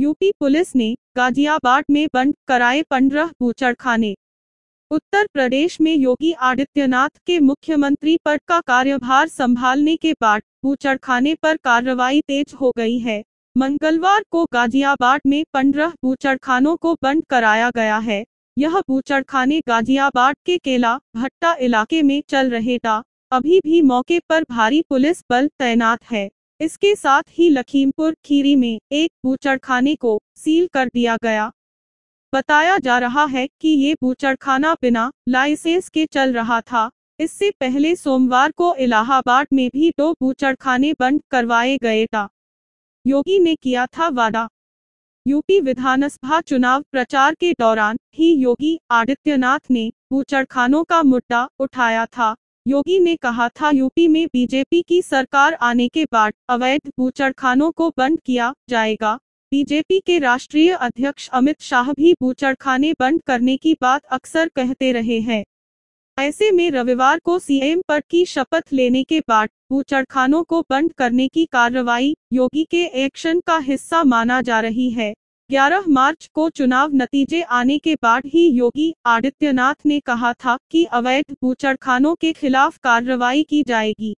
UP police ने गाजियाबाद में बंद कराए पंद्रह बूचड़खाने उत्तर प्रदेश में योगी आदित्यनाथ के मुख्यमंत्री पद का कार्यभार संभालने के बाद बूचड़खाने पर कार्रवाई तेज हो गई है मंगलवार को गाजियाबाद में पंद्रह बूचड़खानों को बंद कराया गया है यह बूचड़खाने गाजियाबाद के केला भट्टा इलाके में चल रहे था अभी भी मौके पर भारी पुलिस बल तैनात है इसके साथ ही लखीमपुर खीरी में एक बूचड़खाने को सील कर दिया गया बताया जा रहा है कि ये बूचड़खाना बिना लाइसेंस के चल रहा था इससे पहले सोमवार को इलाहाबाद में भी दो बूचड़खाने बंद करवाए गए था योगी ने किया था वादा यूपी विधानसभा चुनाव प्रचार के दौरान ही योगी आदित्यनाथ ने बूचड़खानों का मुद्दा उठाया था योगी ने कहा था यूपी में बीजेपी की सरकार आने के बाद अवैध बूचड़खानों को बंद किया जाएगा बीजेपी के राष्ट्रीय अध्यक्ष अमित शाह भी बूचड़खाने बंद करने की बात अक्सर कहते रहे हैं ऐसे में रविवार को सीएम पद की शपथ लेने के बाद बूचड़खानों को बंद करने की कार्रवाई योगी के एक्शन का हिस्सा माना जा रही है 11 मार्च को चुनाव नतीजे आने के बाद ही योगी आदित्यनाथ ने कहा था कि अवैध बूचड़खानों के खिलाफ कार्रवाई की जाएगी